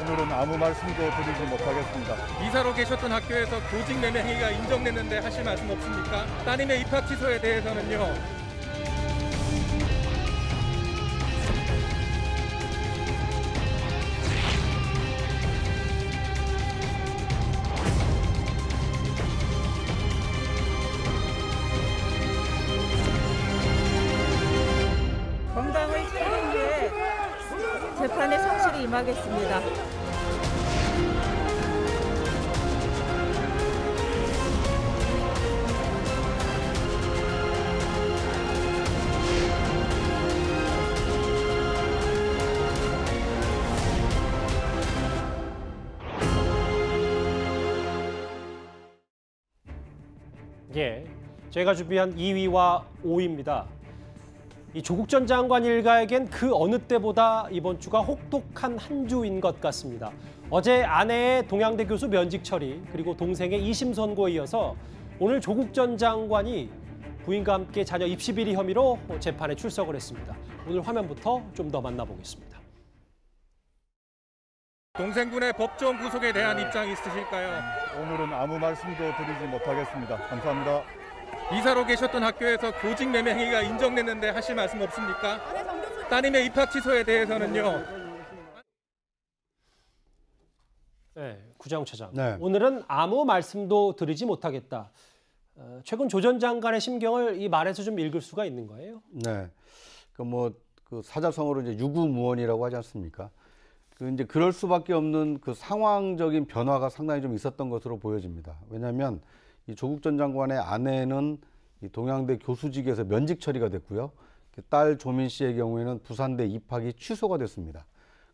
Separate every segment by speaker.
Speaker 1: 오늘은 아무 말씀도 드리지 못하겠습니다.
Speaker 2: 이사로 계셨던 학교에서 교직 매매 행위가 인정됐는데 하실 말씀 없습니까? 따님의 입학 취소에 대해서는요.
Speaker 3: 하겠습니다.
Speaker 2: 예, 제가 준비한 2위와 5위입니다. 이 조국 전 장관 일가에겐 그 어느 때보다 이번 주가 혹독한 한 주인 것 같습니다. 어제 아내의 동양대 교수 면직 처리 그리고 동생의 2심 선고에 이어서 오늘 조국 전 장관이 부인과 함께 자녀 입시 비리 혐의로 재판에 출석을 했습니다. 오늘 화면부터 좀 더 만나보겠습니다. 동생분의 법정 구속에
Speaker 1: 대한 입장이 있으실까요? 네. 오늘은 아무 말씀도 드리지 못하겠습니다. 감사합니다. 이사로 계셨던 학교에서 교직 매매 행위가 인정됐는데 하실 말씀 없습니까? 따님의 입학 취소에 대해서는요.
Speaker 4: 네,
Speaker 2: 구자 차장. 네. 오늘은 아무 말씀도 드리지 못하겠다. 어, 최근 조 전 장관의 심경을 이 말에서 좀 읽을 수가 있는 거예요.
Speaker 1: 네. 그뭐그 뭐, 그 사자성어로 이제 유구무원이라고 하지 않습니까? 그 이제 그럴 수밖에 없는 그 상황적인 변화가 상당히 좀 있었던 것으로 보여집니다. 왜냐하면 이 조국 전 장관의 아내는 이 동양대 교수직에서 면직 처리가 됐고요. 딸 조민 씨의 경우에는 부산대 입학이 취소가 됐습니다.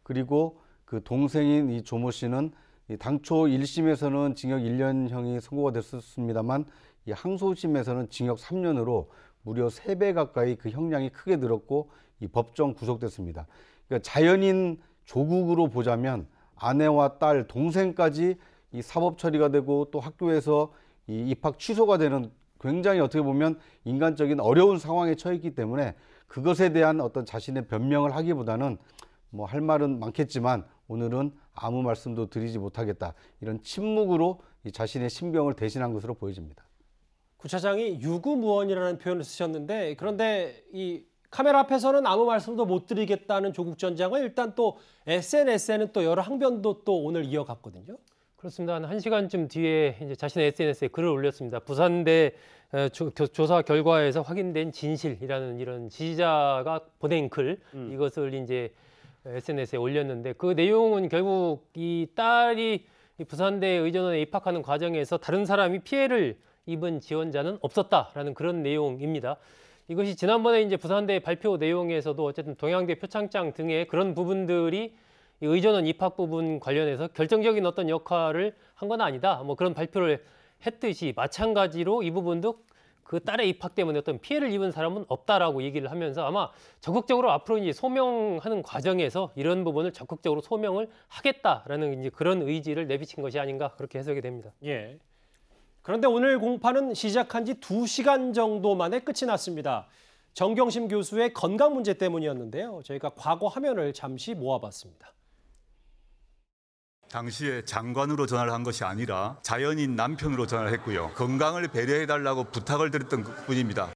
Speaker 1: 그리고 그 동생인 이 조모 씨는 이 당초 1심에서는 징역 1년형이 선고가 됐었습니다만 이 항소심에서는 징역 3년으로 무려 3배 가까이 그 형량이 크게 늘었고 이 법정 구속됐습니다. 그러니까 자연인 조국으로 보자면 아내와 딸, 동생까지 이 사법 처리가 되고 또 학교에서 이 입학 취소가 되는 굉장히 어떻게 보면 인간적인 어려운 상황에 처했기 때문에 그것에 대한 어떤 자신의 변명을 하기보다는 뭐 할 말은 많겠지만 오늘은 아무 말씀도 드리지 못하겠다 이런 침묵으로 이 자신의 신병을 대신한 것으로 보여집니다. 구차장이
Speaker 2: 유구무원이라는 표현을 쓰셨는데 그런데 이 카메라 앞에서는 아무 말씀도 못 드리겠다는 조국 전 장은 일단 또 SNS에는 또 여러 항변도 또 오늘 이어갔거든요.
Speaker 4: 그렇습니다. 한시간쯤 뒤에 이제 자신의 SNS에 글을 올렸습니다. 부산대 어, 조사 결과에서 확인된 진실이라는 이런 지지자가 보낸 글 음. 이것을 이제 SNS에 올렸는데 그 내용은 결국 이 딸이 부산대 의전원에 입학하는 과정에서 다른 사람이 피해를 입은 지원자는 없었다라는 그런 내용입니다. 이것이 지난번에 이제 부산대 발표 내용에서도 어쨌든 동양대 표창장 등의 그런 부분들이 의전원 입학 부분 관련해서 결정적인 어떤 역할을 한 건 아니다. 뭐 그런 발표를 했듯이 마찬가지로 이 부분도 그 딸의 입학 때문에 어떤 피해를 입은 사람은 없다라고 얘기를 하면서 아마 적극적으로 앞으로 이제 소명하는 과정에서 이런 부분을 적극적으로 소명을 하겠다라는 이제 그런 의지를 내비친 것이 아닌가 그렇게 해석이 됩니다. 예.
Speaker 2: 그런데 오늘 공판은 시작한 지 두시간 정도 만에 끝이 났습니다. 정경심 교수의 건강 문제 때문이었는데요. 저희가 과거 화면을 잠시 모아봤습니다.
Speaker 1: 당시에 장관으로 전화를 한 것이 아니라 자연인 남편으로 전화를 했고요. 건강을 배려해달라고 부탁을 드렸던 분입니다.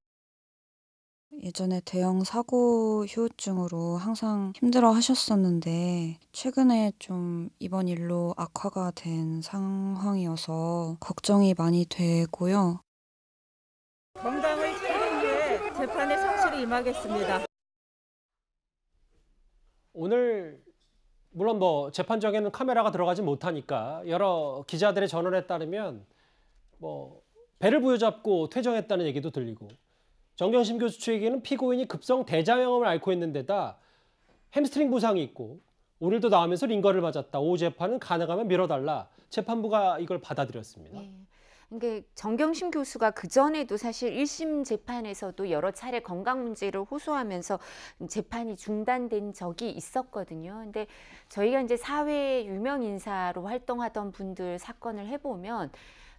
Speaker 3: 예전에 대형 사고 후유증으로 항상 힘들어 하셨었는데 최근에 좀 이번 일로 악화가 된 상황이어서 걱정이 많이 되고요. 건강을 챙긴 게 재판에 성실히 임하겠습니다.
Speaker 2: 오늘 물론 뭐 재판장에는 카메라가 들어가지 못하니까 여러 기자들의 전언에 따르면 뭐 배를 부여잡고 퇴정했다는 얘기도 들리고 정경심 교수 측에게는 피고인이 급성 대장염을 앓고 있는 데다 햄스트링 부상이 있고 오늘도 나오면서 링거를 맞았다. 오후 재판은 가능하면 밀어달라. 재판부가 이걸 받아들였습니다.
Speaker 3: 네. 이게 정경심 교수가 그 전에도 사실 1심 재판에서도 여러 차례 건강 문제를 호소하면서 재판이 중단된 적이 있었거든요. 근데 저희가 이제 사회 유명 인사로 활동하던 분들 사건을 해보면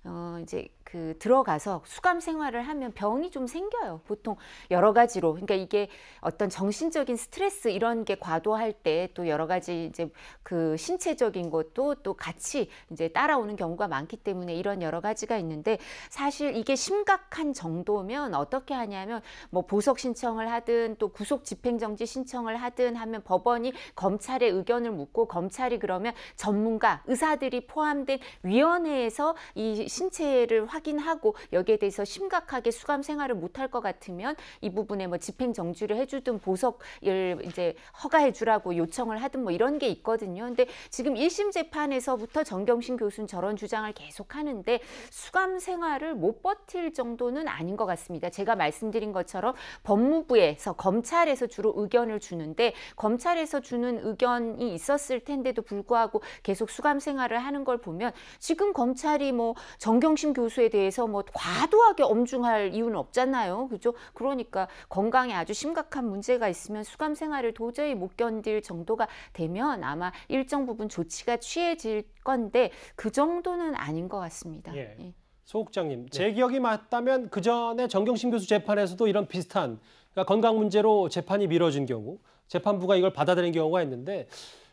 Speaker 3: 어, 이제 그 들어가서 수감 생활을 하면 병이 좀 생겨요. 보통 여러 가지로. 그러니까 이게 어떤 정신적인 스트레스 이런 게 과도할 때 또 여러 가지 이제 그 신체적인 것도 또 같이 이제 따라오는 경우가 많기 때문에 이런 여러 가지가 있는데 사실 이게 심각한 정도면 어떻게 하냐면 뭐 보석 신청을 하든 또 구속 집행정지 신청을 하든 하면 법원이 검찰의 의견을 묻고 검찰이 그러면 전문가 의사들이 포함된 위원회에서 이 신체를 확인하고 여기에 대해서 심각하게 수감 생활을 못할 것 같으면 이 부분에 뭐 집행 정지를 해주든 보석을 이제 허가해주라고 요청을 하든 뭐 이런 게 있거든요. 근데 지금 1심 재판에서부터 정경심 교수는 저런 주장을 계속 하는데 수감 생활을 못 버틸 정도는 아닌 것 같습니다. 제가 말씀드린 것처럼 법무부에서 검찰에서 주로 의견을 주는데 검찰에서 주는 의견이 있었을 텐데도 불구하고 계속 수감 생활을 하는 걸 보면 지금 검찰이 뭐 정경심 교수에 대해서 뭐 과도하게 엄중할 이유는 없잖아요. 그죠? 그러니까 건강에 아주 심각한 문제가 있으면 수감 생활을 도저히 못 견딜 정도가 되면 아마 일정 부분 조치가 취해질 건데 그 정도는 아닌 것 같습니다. 예. 예. 소국장님, 네.
Speaker 2: 제 기억이 맞다면 그 전에 정경심 교수 재판에서도 이런 비슷한 그러니까 건강 문제로 재판이 미뤄진 경우 재판부가 이걸 받아들인 경우가 있는데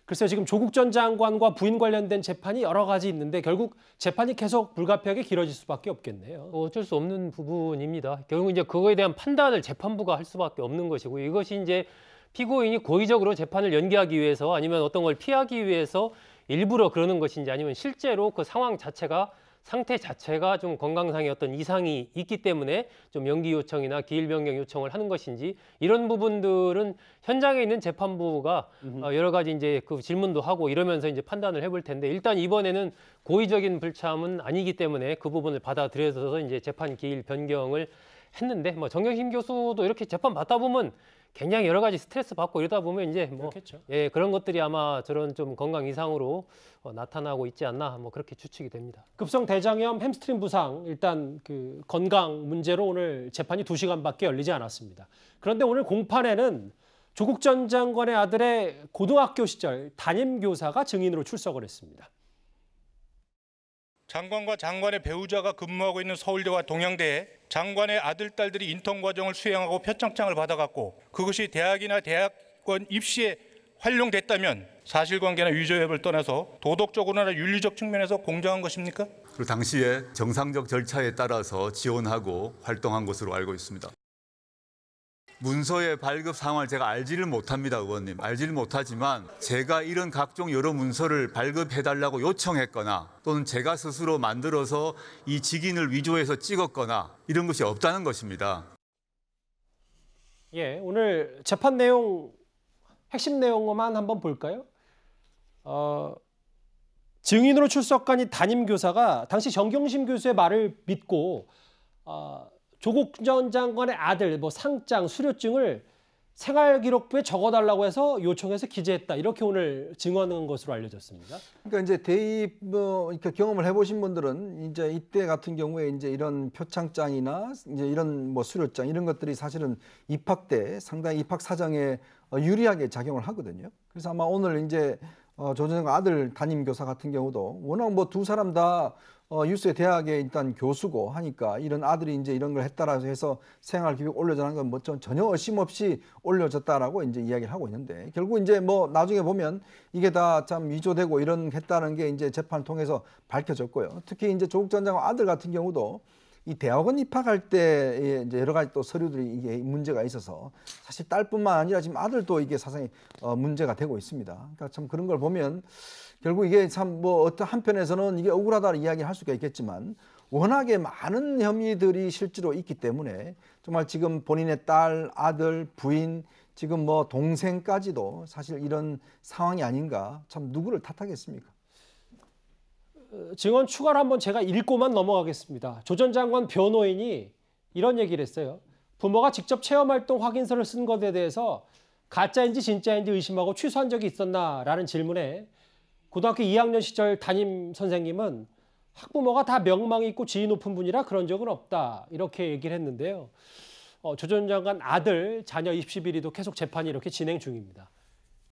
Speaker 2: 글쎄요, 지금 조국 전 장관과 부인 관련된 재판이 여러 가지
Speaker 4: 있는데 결국 재판이 계속 불가피하게 길어질 수밖에 없겠네요. 어, 어쩔 수 없는 부분입니다. 결국 이제 그거에 대한 판단을 재판부가 할 수밖에 없는 것이고 이것이 이제 피고인이 고의적으로 재판을 연기하기 위해서 아니면 어떤 걸 피하기 위해서 일부러 그러는 것인지 아니면 실제로 그 상황 자체가 상태 자체가 좀 건강상의 어떤 이상이 있기 때문에 좀 연기 요청이나 기일 변경 요청을 하는 것인지 이런 부분들은 현장에 있는 재판부가 어, 여러 가지 이제 그 질문도 하고 이러면서 이제 판단을 해볼 텐데 일단 이번에는 고의적인 불참은 아니기 때문에 그 부분을 받아들여서 이제 재판 기일 변경을 했는데 뭐 정경심 교수도 이렇게 재판 받다 보면 굉장히 여러 가지 스트레스 받고 이러다 보면 이제 뭐 예, 그런 것들이 아마 저런 좀 건강 이상으로 어, 나타나고 있지 않나 뭐 그렇게 추측이 됩니다.
Speaker 2: 급성 대장염, 햄스트링 부상 일단 그 건강 문제로 오늘 재판이 두시간밖에 열리지 않았습니다. 그런데 오늘 공판에는 조국 전 장관의 아들의 고등학교 시절 담임 교사가 증인으로 출석을 했습니다. 장관과 장관의 배우자가 근무하고 있는 서울대와 동양대에 장관의 아들, 딸들이 인턴 과정을 수행하고 표창장을 받아갔고 그것이 대학이나 대학권 입시에
Speaker 1: 활용됐다면 사실관계나 위조협을 떠나서 도덕적으로나 윤리적 측면에서 공정한 것입니까? 그리고 당시에 정상적 절차에 따라서 지원하고 활동한 것으로 알고 있습니다. 문서의 발급 상황을 제가 알지를 못합니다, 의원님. 알지를 못하지만 제가 이런 각종 여러 문서를 발급해달라고 요청했거나 또는 제가 스스로 만들어서 이 직인을 위조해서 찍었거나 이런 것이 없다는 것입니다.
Speaker 2: 예, 오늘 재판 내용 핵심 내용만 한번 볼까요? 어, 증인으로 출석한 이 담임 교사가 당시 정경심 교수의 말을 믿고 어, 조국 전 장관의 아들 뭐 상장 수료증을 생활기록부에 적어달라고 해서 요청해서 기재했다 이렇게 오늘 증언한 것으로 알려졌습니다.
Speaker 5: 그러니까 이제 대입 뭐 이렇게 경험을 해보신 분들은 이제 이때 같은 경우에 이제 이런 표창장이나 이제 이런 뭐 수료장 이런 것들이 사실은 입학 때 상당히 입학 사정에 어, 유리하게 작용을 하거든요. 그래서 아마 오늘 이제 어, 조선생 아들 담임 교사 같은 경우도 워낙 뭐 두 사람 다 어, 유스의 대학에 일단 교수고 하니까 이런 아들이 이제 이런 걸 했다라고 해서 생활 기록 올려자는 건뭐 전혀 의심 없이 올려졌다라고 이제 이야기를 하고 있는데 결국 이제 뭐 나중에 보면 이게 다 참 위조되고 이런 했다는 게 이제 재판 을 통해서 밝혀졌고요. 특히 이제 조국 전 장관 아들 같은 경우도 이 대학원 입학할 때 이제 여러 가지 또 서류들이 이게 문제가 있어서 사실 딸뿐만 아니라 지금 아들도 이게 사상이 어 문제가 되고 있습니다. 그러니까 참 그런 걸 보면 결국 이게 참 뭐 어떤 한편에서는 이게 억울하다는 이야기할 수가 있겠지만 워낙에 많은 혐의들이 실제로 있기 때문에 정말 지금 본인의 딸, 아들, 부인 지금 뭐 동생까지도 사실 이런 상황이 아닌가 참 누구를 탓하겠습니까?
Speaker 2: 증언 추가를 한번 제가 읽고만 넘어가겠습니다. 조 전 장관 변호인이 이런 얘기를 했어요. 부모가 직접 체험 활동 확인서를 쓴 것에 대해서 가짜인지 진짜인지 의심하고 취소한 적이 있었나라는 질문에 고등학교 2학년 시절 담임 선생님은 학부모가 다명망 있고 지위 높은 분이라 그런 적은 없다 이렇게 얘기를 했는데요. 어, 조전 장관 아들 자녀 입시 비리도 계속 재판이 이렇게 진행 중입니다.